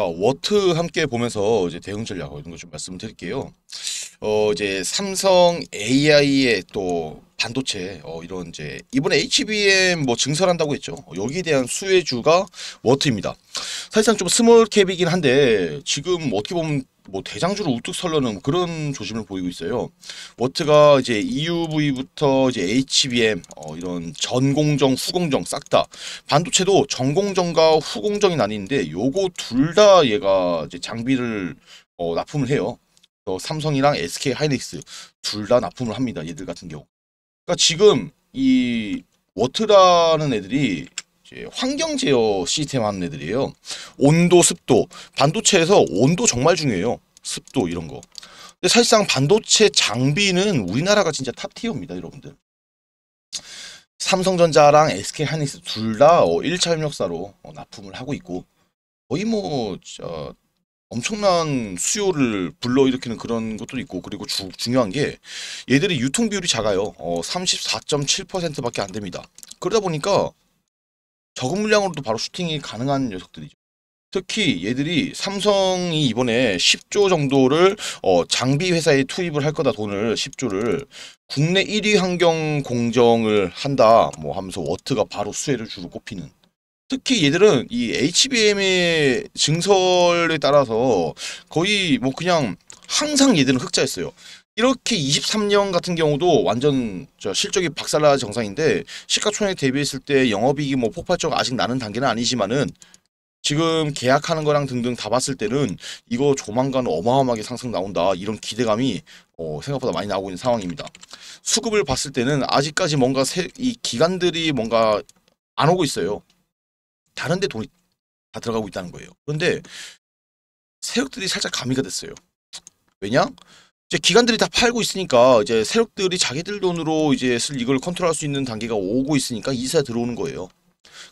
어, 워트 함께 보면서 이제 대응전략 이런 거 좀 말씀드릴게요. 어 이제 삼성 AI의 또 반도체 어 이런 이제 이번에 HBM 뭐 증설한다고 했죠. 어, 여기에 대한 수혜주가 워트입니다. 사실상 좀 스몰캡이긴 한데 지금 어떻게 보면 뭐 대장주로 우뚝 설러는 그런 조짐을 보이고 있어요. 워트가 이제 EUV부터 이제 HBM 어 이런 전공정 후공정 싹 다 반도체도 전공정과 후공정이 나뉘는데 요거 둘 다 얘가 이제 장비를 어 납품을 해요. 또 어, 삼성이랑 SK 하이닉스 둘 다 납품을 합니다. 얘들 같은 경우. 그러니까 지금 이 워트라는 애들이 환경 제어 시스템 하는 애들이에요. 온도, 습도. 반도체에서 온도 정말 중요해요. 습도 이런 거. 근데 사실상 반도체 장비는 우리나라가 진짜 탑티어입니다, 여러분들. 삼성전자랑 SK 하이닉스 둘 다 1차 어, 협력사로 어, 납품을 하고 있고 거의 뭐저 엄청난 수요를 불러일으키는 그런 것도 있고 그리고 주, 중요한 게 얘들이 유통 비율이 작아요. 어, 34.7%밖에 안 됩니다. 그러다 보니까 적은 물량으로도 바로 슈팅이 가능한 녀석들이죠. 특히 얘들이 삼성이 이번에 10조 정도를 어, 장비 회사에 투입을 할 거다 돈을 10조를 국내 1위 환경 공정을 한다 뭐 하면서 워트가 바로 수혜를 주로 꼽히는 특히 얘들은 이 HBM의 증설에 따라서 거의 뭐 그냥 항상 얘들은 흑자였어요. 이렇게 23년 같은 경우도 완전 저 실적이 박살나 정상인데 시가총액 대비했을 때 영업이익이 뭐 폭발적 아직 나는 단계는 아니지만은 지금 계약하는 거랑 등등 다 봤을 때는 이거 조만간 어마어마하게 상승 나온다 이런 기대감이 어, 생각보다 많이 나오고 있는 상황입니다. 수급을 봤을 때는 아직까지 뭔가 세, 이 기간들이 뭔가 안 오고 있어요. 다른 데 돈이 다 들어가고 있다는 거예요. 그런데 세력들이 살짝 가미가 됐어요. 왜냐? 이제 기관들이 다 팔고 있으니까 이제 세력들이 자기들 돈으로 이제 슬 이걸 컨트롤할 수 있는 단계가 오고 있으니까 이사 들어오는 거예요.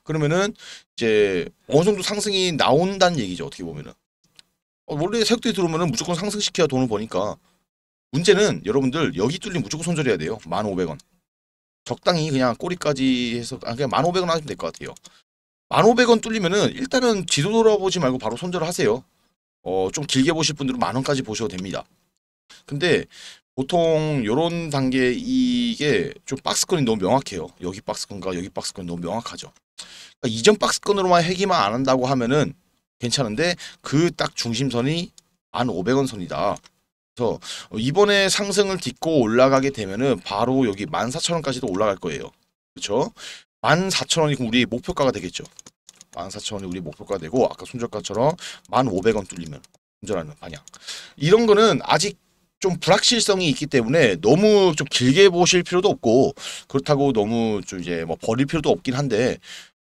그러면은 이제 어느 정도 상승이 나온다는 얘기죠. 어떻게 보면은 어, 원래 세력들이 들어오면 무조건 상승시켜야 돈을 버니까 문제는 여러분들 여기 뚫린 무조건 손절해야 돼요. 만 오백 원 적당히 그냥 꼬리까지 해서 아, 그냥 만 오백 원 하시면 될 것 같아요. 1500원 뚫리면은 일단은 지도 돌아보지 말고 바로 손절하세요. 어, 좀 길게 보실 분들은 만원까지 보셔도 됩니다. 근데 보통 요런 단계 이게 좀 박스권이 너무 명확해요. 여기 박스권과 여기 박스권이 너무 명확하죠. 그러니까 이전 박스권으로만 해기만 안 한다고 하면은 괜찮은데 그 딱 중심선이 1 500원 선이다. 그래서 이번에 상승을 딛고 올라가게 되면은 바로 여기 14,000원까지도 올라갈 거예요. 그렇죠? 14,000원이 우리 목표가가 되겠죠. 14,000원이 우리 목표가 되고 아까 손절가처럼 1,500원 뚫리면 손절하는 방향. 이런 거는 아직 좀 불확실성이 있기 때문에 너무 좀 길게 보실 필요도 없고 그렇다고 너무 좀 이제 뭐 버릴 필요도 없긴 한데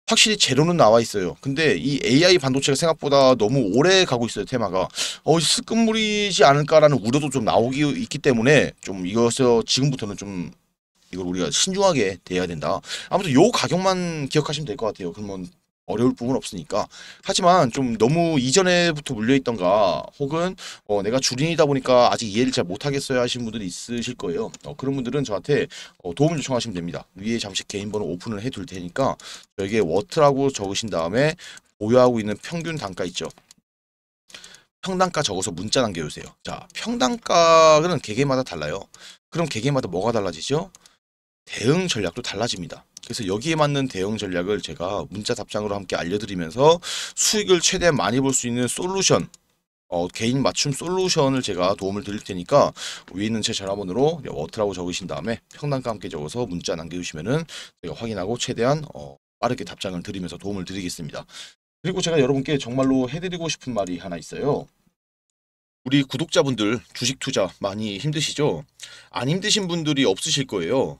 확실히 재료는 나와 있어요. 근데 이 AI 반도체가 생각보다 너무 오래 가고 있어요, 테마가. 어, 스끝물이지 않을까라는 우려도 좀 나오기 있기 때문에 좀 이것을 지금부터는 좀 이걸 우리가 신중하게 대해야 된다. 아무튼 요 가격만 기억하시면 될 것 같아요. 그러면 뭐 어려울 부분 없으니까 하지만 좀 너무 이전에부터 물려있던가 혹은 어, 내가 주린이다 보니까 아직 이해를 잘 못하겠어요 하시는 분들이 있으실 거예요 어, 그런 분들은 저한테 어, 도움을 요청하시면 됩니다 위에 잠시 개인번호 오픈을 해 둘 테니까 저에게 워트라고 적으신 다음에 보유하고 있는 평균 단가 있죠 평단가 적어서 문자 남겨주세요 자 평단가는 개개마다 달라요 그럼 개개마다 뭐가 달라지죠 대응 전략도 달라집니다. 그래서 여기에 맞는 대응 전략을 제가 문자 답장으로 함께 알려드리면서 수익을 최대한 많이 볼 수 있는 솔루션 어, 개인 맞춤 솔루션을 제가 도움을 드릴 테니까 위에 있는 제 전화번호로 워트라고 적으신 다음에 평단과 함께 적어서 문자 남겨주시면 제가 확인하고 최대한 어, 빠르게 답장을 드리면서 도움을 드리겠습니다. 그리고 제가 여러분께 정말로 해드리고 싶은 말이 하나 있어요. 우리 구독자분들 주식 투자 많이 힘드시죠? 안 힘드신 분들이 없으실 거예요.